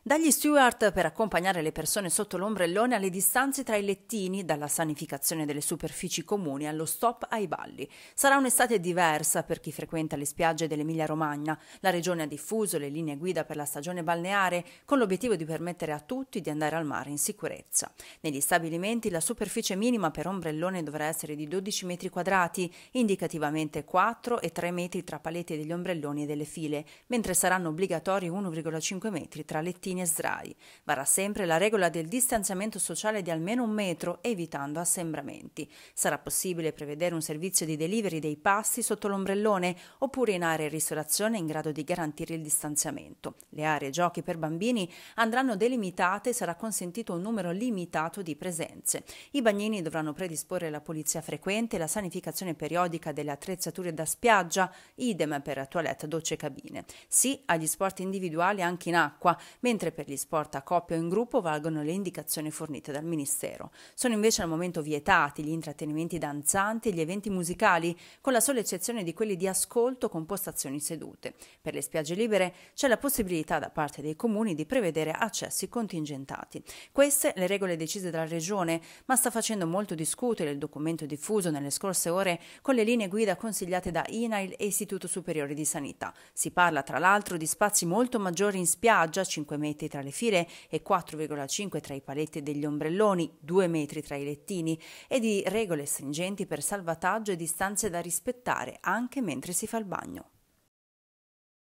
Dagli steward per accompagnare le persone sotto l'ombrellone alle distanze tra i lettini, dalla sanificazione delle superfici comuni allo stop ai balli. Sarà un'estate diversa per chi frequenta le spiagge dell'Emilia-Romagna. La regione ha diffuso le linee guida per la stagione balneare con l'obiettivo di permettere a tutti di andare al mare in sicurezza. Negli stabilimenti la superficie minima per ombrellone dovrà essere di 12 metri quadrati, indicativamente 4 e 3 metri tra paletti degli ombrelloni e delle file, mentre saranno obbligatori 1,5 metri tra lettini lettini e sdrai. Varrà sempre la regola del distanziamento sociale di almeno un metro, evitando assembramenti. Sarà possibile prevedere un servizio di delivery dei pasti sotto l'ombrellone oppure in aree ristorazione in grado di garantire il distanziamento. Le aree giochi per bambini andranno delimitate e sarà consentito un numero limitato di presenze. I bagnini dovranno predisporre la pulizia frequente, la sanificazione periodica delle attrezzature da spiaggia, idem per toilette, docce e cabine. Sì agli sport individuali anche in acqua, mentre mentre per gli sport a coppia o in gruppo valgono le indicazioni fornite dal Ministero. Sono invece al momento vietati gli intrattenimenti danzanti e gli eventi musicali, con la sola eccezione di quelli di ascolto con postazioni sedute. Per le spiagge libere c'è la possibilità da parte dei comuni di prevedere accessi contingentati. Queste le regole decise dalla Regione, ma sta facendo molto discutere il documento diffuso nelle scorse ore con le linee guida consigliate da INAIL e Istituto Superiore di Sanità. Si parla tra l'altro di spazi molto maggiori in spiaggia, 5 metri metri tra le file e 4,5 tra i paletti degli ombrelloni, 2 metri tra i lettini e di regole stringenti per salvataggio e distanze da rispettare anche mentre si fa il bagno.